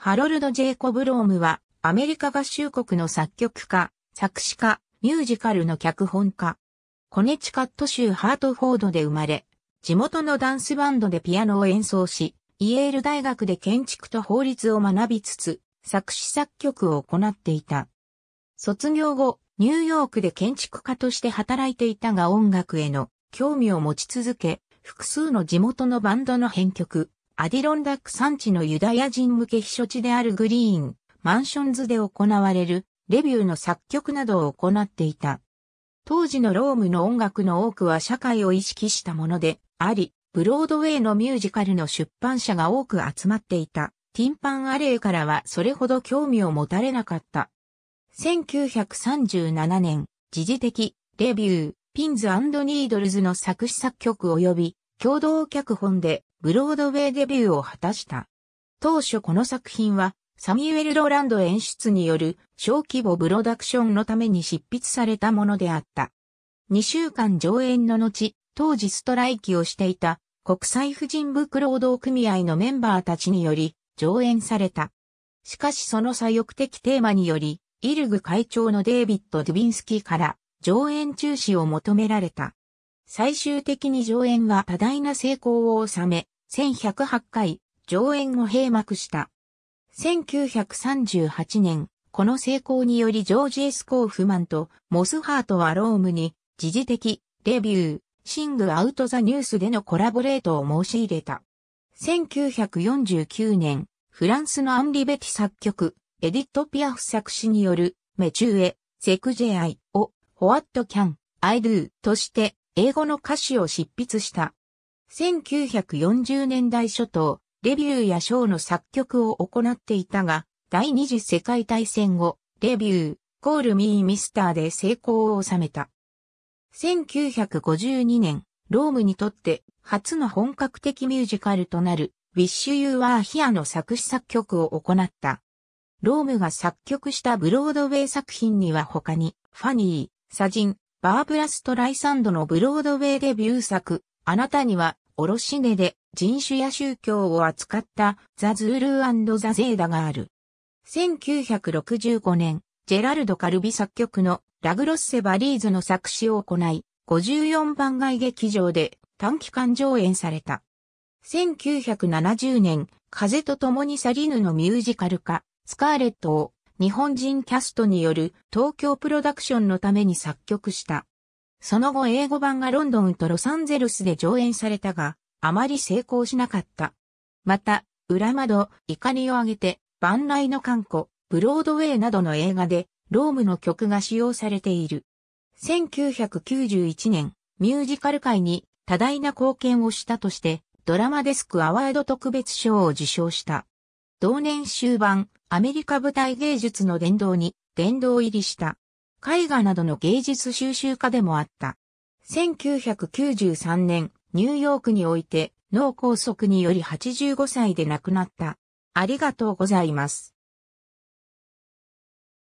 ハロルド・ジェイコブ・ロームは、アメリカ合衆国の作曲家、作詞家、ミュージカルの脚本家。コネチカット州ハートフォードで生まれ、地元のダンスバンドでピアノを演奏し、イエール大学で建築と法律を学びつつ、作詞作曲を行っていた。卒業後、ニューヨークで建築家として働いていたが音楽への興味を持ち続け、複数の地元のバンドの編曲、アディロンダック産地のユダヤ人向け避暑地であるグリーン、マンションズで行われるレビューの作曲などを行っていた。当時のロームの音楽の多くは社会を意識したものであり、ブロードウェイのミュージカルの出版社が多く集まっていた。ティンパンアレイからはそれほど興味を持たれなかった。1937年、時事的、レビュー、ピンズニードルズの作詞作曲及び共同脚本でブロードウェイデビューを果たした。当初この作品はサミュエル・ローランド演出による小規模プロダクションのために執筆されたものであった。2週間上演の後、当時ストライキをしていた国際婦人ロ労働組合のメンバーたちにより上演された。しかしその左翼的テーマにより、イルグ会長のデイビッド・ドゥビンスキーから上演中止を求められた。最終的に上演は多大な成功を収め、1108回、上演を閉幕した。1938年、この成功によりジョージ・エス・コーフマンとモスハートアロームに、時事的、レビュー、シング・アウト・ザ・ニュースでのコラボレートを申し入れた。1949年、フランスのアンリベティ作曲、エディット・ピアフ作詞による、メチューエ、セクジェアイを、ホワット・キャン、アイ・ドゥとして、英語の歌詞を執筆した。1940年代初頭、レビューや賞の作曲を行っていたが、第二次世界大戦後、レビュー、コールミーミスターで成功を収めた。1952年、ロームにとって初の本格的ミュージカルとなる Wish You a r e Here の作詞作曲を行った。ロームが作曲したブロードウェイ作品には他に、ファニー、サジン、バーブラ・ストライサンドのブロードウェイデビュー作、あなたには、おろし値で人種や宗教を扱ったザ・ズールーザ・ゼーダがある。1965年、ジェラルド・カルビ作曲のラグロッセ・バリーズの作詞を行い、54番街劇場で短期間上演された。1970年、風と共に去りぬのミュージカル化、スカーレットを日本人キャストによる東京プロダクションのために作曲した。その後英語版がロンドンとロサンゼルスで上演されたが、あまり成功しなかった。また、裏窓、怒りを上げて、万来の観光、ブロードウェイなどの映画で、ロームの曲が使用されている。1991年、ミュージカル界に多大な貢献をしたとして、ドラマデスクアワード特別賞を受賞した。同年終盤、アメリカ舞台芸術の殿堂に殿堂入りした。絵画などの芸術収集家でもあった。1993年、ニューヨークにおいて脳梗塞により85歳で亡くなった。ありがとうございます。